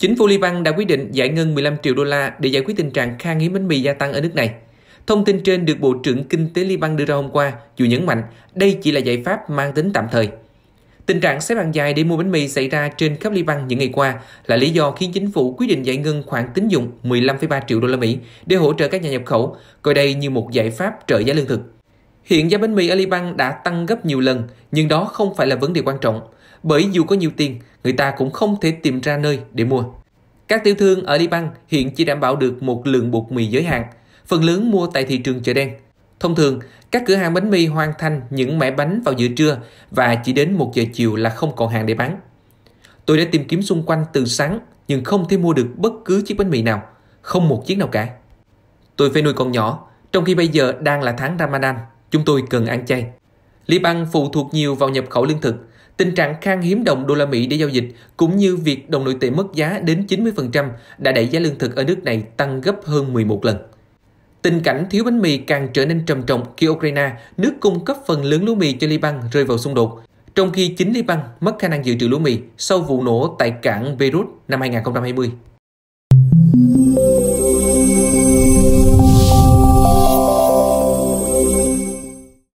Chính phủ Liban đã quyết định giải ngân 15 triệu đô la để giải quyết tình trạng khan hiếm bánh mì gia tăng ở nước này. Thông tin trên được Bộ trưởng Kinh tế Liban đưa ra hôm qua, dù nhấn mạnh đây chỉ là giải pháp mang tính tạm thời. Tình trạng xếp hàng dài để mua bánh mì xảy ra trên khắp Liban những ngày qua là lý do khiến chính phủ quyết định giải ngân khoản tín dụng 15,3 triệu đô la Mỹ để hỗ trợ các nhà nhập khẩu, coi đây như một giải pháp trợ giá lương thực. Hiện giá bánh mì Alibang đã tăng gấp nhiều lần, nhưng đó không phải là vấn đề quan trọng, bởi dù có nhiều tiền, người ta cũng không thể tìm ra nơi để mua. Các tiểu thương ở Liban hiện chỉ đảm bảo được một lượng bột mì giới hạn, phần lớn mua tại thị trường chợ đen. Thông thường, các cửa hàng bánh mì hoàn thành những mẻ bánh vào giữa trưa và chỉ đến 1 giờ chiều là không còn hàng để bán. Tôi đã tìm kiếm xung quanh từ sáng nhưng không thể mua được bất cứ chiếc bánh mì nào, không một chiếc nào cả. Tôi phải nuôi con nhỏ, trong khi bây giờ đang là tháng Ramadan Chúng tôi cần ăn chay. Liban phụ thuộc nhiều vào nhập khẩu lương thực. Tình trạng khan hiếm đồng đô la Mỹ để giao dịch cũng như việc đồng nội tệ mất giá đến 90% đã đẩy giá lương thực ở nước này tăng gấp hơn 11 lần. Tình cảnh thiếu bánh mì càng trở nên trầm trọng khi Ukraine, nước cung cấp phần lớn lúa mì cho Liban rơi vào xung đột, trong khi chính Liban mất khả năng dự trữ lúa mì sau vụ nổ tại cảng Beirut năm 2020.